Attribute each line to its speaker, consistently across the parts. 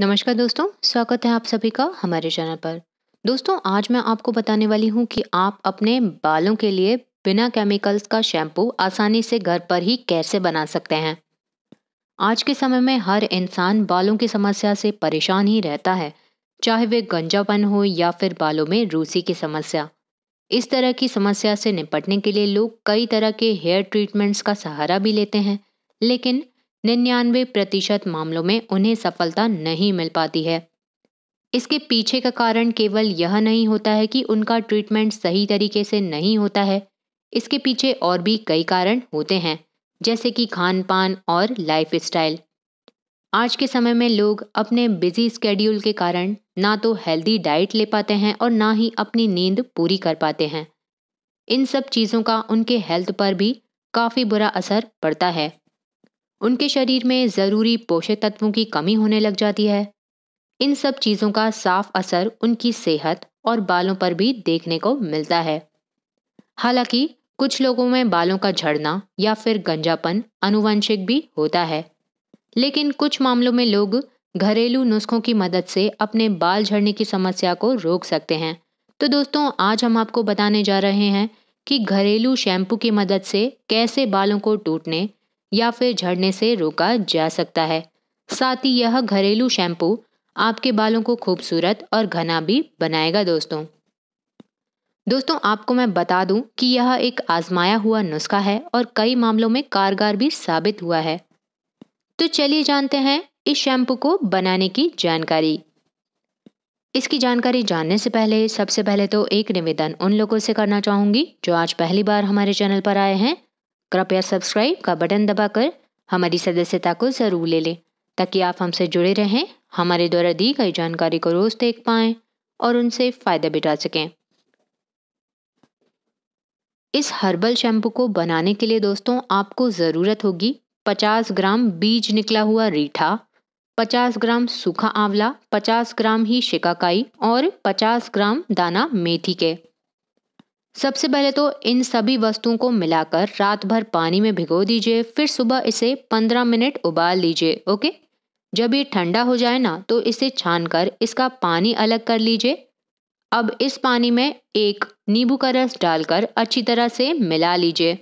Speaker 1: नमस्कार दोस्तों स्वागत है आप सभी का हमारे चैनल पर दोस्तों आज मैं आपको बताने वाली हूँ कि आप अपने बालों के लिए बिना केमिकल्स का शैम्पू आसानी से घर पर ही कैसे बना सकते हैं आज के समय में हर इंसान बालों की समस्या से परेशान ही रहता है चाहे वे गंजापन हो या फिर बालों में रूसी की समस्या इस तरह की समस्या से निपटने के लिए लोग कई तरह के हेयर ट्रीटमेंट्स का सहारा भी लेते हैं लेकिन निन्यानवे प्रतिशत मामलों में उन्हें सफलता नहीं मिल पाती है इसके पीछे का कारण केवल यह नहीं होता है कि उनका ट्रीटमेंट सही तरीके से नहीं होता है इसके पीछे और भी कई कारण होते हैं जैसे कि खान पान और लाइफ स्टाइल आज के समय में लोग अपने बिजी स्केड्यूल के कारण ना तो हेल्दी डाइट ले पाते हैं और ना ही अपनी नींद पूरी कर पाते हैं इन सब चीज़ों का उनके हेल्थ पर भी काफ़ी बुरा असर पड़ता है उनके शरीर में ज़रूरी पोषक तत्वों की कमी होने लग जाती है इन सब चीज़ों का साफ असर उनकी सेहत और बालों पर भी देखने को मिलता है हालांकि कुछ लोगों में बालों का झड़ना या फिर गंजापन अनुवंशिक भी होता है लेकिन कुछ मामलों में लोग घरेलू नुस्खों की मदद से अपने बाल झड़ने की समस्या को रोक सकते हैं तो दोस्तों आज हम आपको बताने जा रहे हैं कि घरेलू शैम्पू की मदद से कैसे बालों को टूटने या फिर झड़ने से रोका जा सकता है साथ ही यह घरेलू शैम्पू आपके बालों को खूबसूरत और घना भी बनाएगा दोस्तों दोस्तों आपको मैं बता दूं कि यह एक आजमाया हुआ नुस्खा है और कई मामलों में कारगर भी साबित हुआ है तो चलिए जानते हैं इस शैम्पू को बनाने की जानकारी इसकी जानकारी जानने से पहले सबसे पहले तो एक निवेदन उन लोगों से करना चाहूंगी जो आज पहली बार हमारे चैनल पर आए हैं कृपया सब्सक्राइब का बटन दबाकर हमारी सदस्यता को ज़रूर ले लें ताकि आप हमसे जुड़े रहें हमारे द्वारा दी गई जानकारी को रोज़ देख पाएं और उनसे फ़ायदा बिठा सकें इस हर्बल शैम्पू को बनाने के लिए दोस्तों आपको ज़रूरत होगी 50 ग्राम बीज निकला हुआ रीठा 50 ग्राम सूखा आंवला 50 ग्राम ही शिकाकाई और 50 ग्राम दाना मेथी के सबसे पहले तो इन सभी वस्तुओं को मिलाकर रात भर पानी में भिगो दीजिए फिर सुबह इसे 15 मिनट उबाल लीजिए ओके जब ये ठंडा हो जाए ना तो इसे छानकर इसका पानी अलग कर लीजिए अब इस पानी में एक नींबू का रस डालकर अच्छी तरह से मिला लीजिए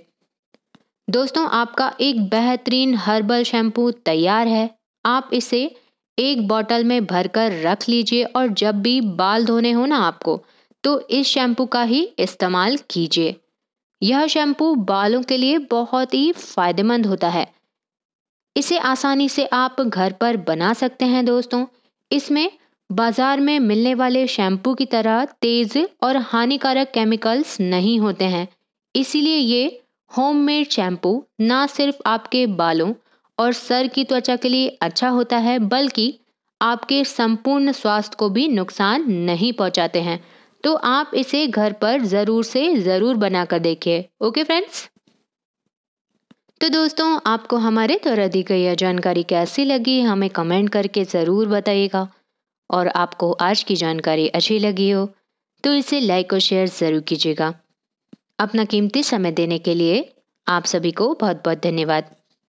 Speaker 1: दोस्तों आपका एक बेहतरीन हर्बल शैम्पू तैयार है आप इसे एक बॉटल में भरकर रख लीजिए और जब भी बाल धोने हो ना आपको तो इस शैम्पू का ही इस्तेमाल कीजिए यह शैम्पू बालों के लिए बहुत ही फ़ायदेमंद होता है इसे आसानी से आप घर पर बना सकते हैं दोस्तों इसमें बाज़ार में मिलने वाले शैम्पू की तरह तेज़ और हानिकारक केमिकल्स नहीं होते हैं इसीलिए ये होममेड शैम्पू ना सिर्फ आपके बालों और सर की त्वचा के लिए अच्छा होता है बल्कि आपके संपूर्ण स्वास्थ्य को भी नुकसान नहीं पहुंचाते हैं तो आप इसे घर पर ज़रूर से ज़रूर बनाकर देखिए ओके फ्रेंड्स तो दोस्तों आपको हमारे द्वारा दी गई यह जानकारी कैसी लगी हमें कमेंट करके ज़रूर बताइएगा और आपको आज की जानकारी अच्छी लगी हो तो इसे लाइक और शेयर ज़रूर कीजिएगा अपना कीमती समय देने के लिए आप सभी को बहुत बहुत धन्यवाद